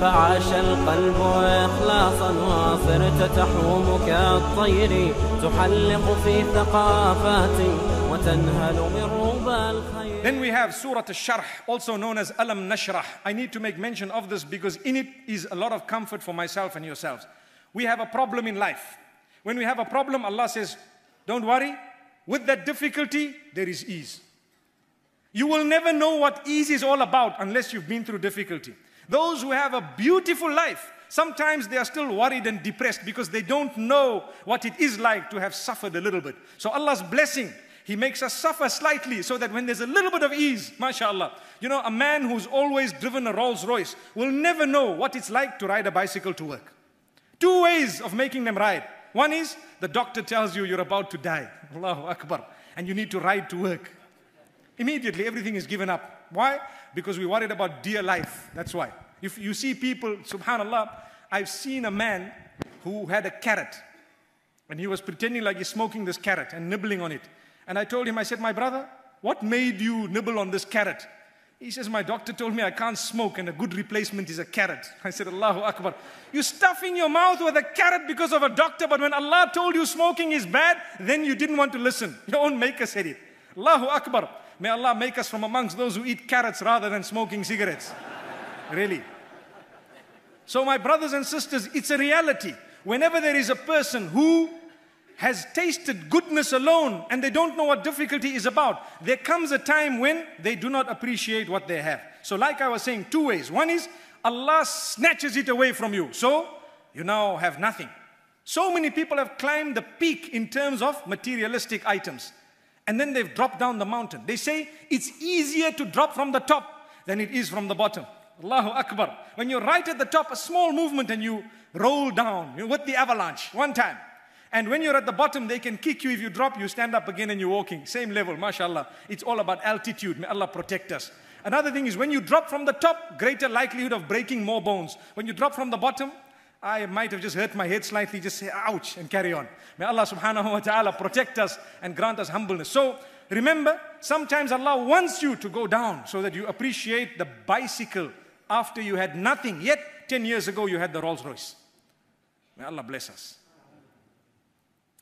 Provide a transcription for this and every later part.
فعاش القلب إخلاصا وصرت تحلق في ثقافات وتنهل من ربى الخير Then we have Surah Al-Sharh, also known as Alam Nashrah. I need to make mention of this because in it is a lot of comfort for myself and yourselves. We have a problem in life. When we have a problem, Allah says, don't worry, with that difficulty, there is ease. You will never know what ease is all about unless you've been through difficulty. Those who have a beautiful life, sometimes they are still worried and depressed because they don't know what it is like to have suffered a little bit. So Allah's blessing, He makes us suffer slightly so that when there's a little bit of ease, mashallah. You know, a man who's always driven a Rolls Royce will never know what it's like to ride a bicycle to work. Two ways of making them ride. One is the doctor tells you you're about to die, Allahu Akbar, and you need to ride to work. Immediately, everything is given up. Why? Because we worried about dear life. That's why. If you see people, subhanAllah, I've seen a man who had a carrot and he was pretending like he's smoking this carrot and nibbling on it. And I told him, I said, My brother, what made you nibble on this carrot? He says, My doctor told me I can't smoke and a good replacement is a carrot. I said, Allahu Akbar. You're stuffing your mouth with a carrot because of a doctor, but when Allah told you smoking is bad, then you didn't want to listen. Your own maker said it. Allahu Akbar. May Allah make us from amongst those who eat carrots rather than smoking cigarettes. Really. So, my brothers and sisters, it's a reality. Whenever there is a person who has tasted goodness alone and they don't know what difficulty is about, there comes a time when they do not appreciate what they have. So, like I was saying, two ways. One is Allah snatches it away from you. So, you now have nothing. So many people have climbed the peak in terms of materialistic items. And then they've dropped down the mountain. They say it's easier to drop from the top than it is from the bottom. Allahu Akbar. When you're right at the top, a small movement and you roll down with the avalanche one time. And when you're at the bottom, they can kick you. If you drop, you stand up again and you're walking. Same level, mashallah. It's all about altitude. May Allah protect us. Another thing is when you drop from the top, greater likelihood of breaking more bones. When you drop from the bottom, I might have just hurt my head slightly, just say ouch and carry on. May Allah subhanahu wa ta'ala protect us and grant us humbleness. So remember, sometimes Allah wants you to go down so that you appreciate the bicycle after you had nothing. Yet 10 years ago you had the Rolls Royce. May Allah bless us.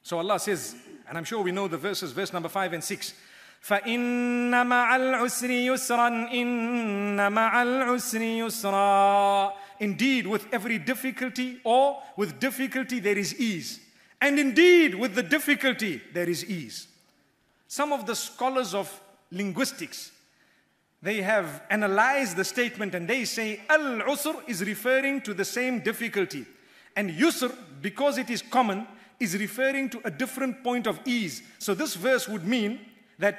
So Allah says, and I'm sure we know the verses, verse number 5 and 6. فإن مع العسر يسرا إن مع العسر يسرا Indeed, with every difficulty or with difficulty there is ease. And indeed, with the difficulty there is ease. Some of the scholars of linguistics they have analyzed the statement and they say al usr is referring to the same difficulty. And yusr, because it is common, is referring to a different point of ease. So this verse would mean that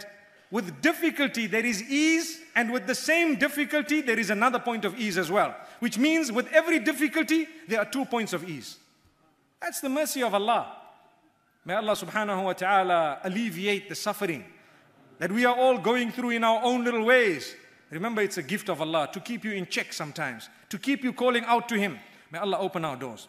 with difficulty there is ease, and with the same difficulty there is another point of ease as well. Which means with every difficulty there are two points of ease. That's the mercy of Allah. May Allah subhanahu wa ta'ala alleviate the suffering that we are all going through in our own little ways. Remember, it's a gift of Allah to keep you in check sometimes, to keep you calling out to Him. May Allah open our doors.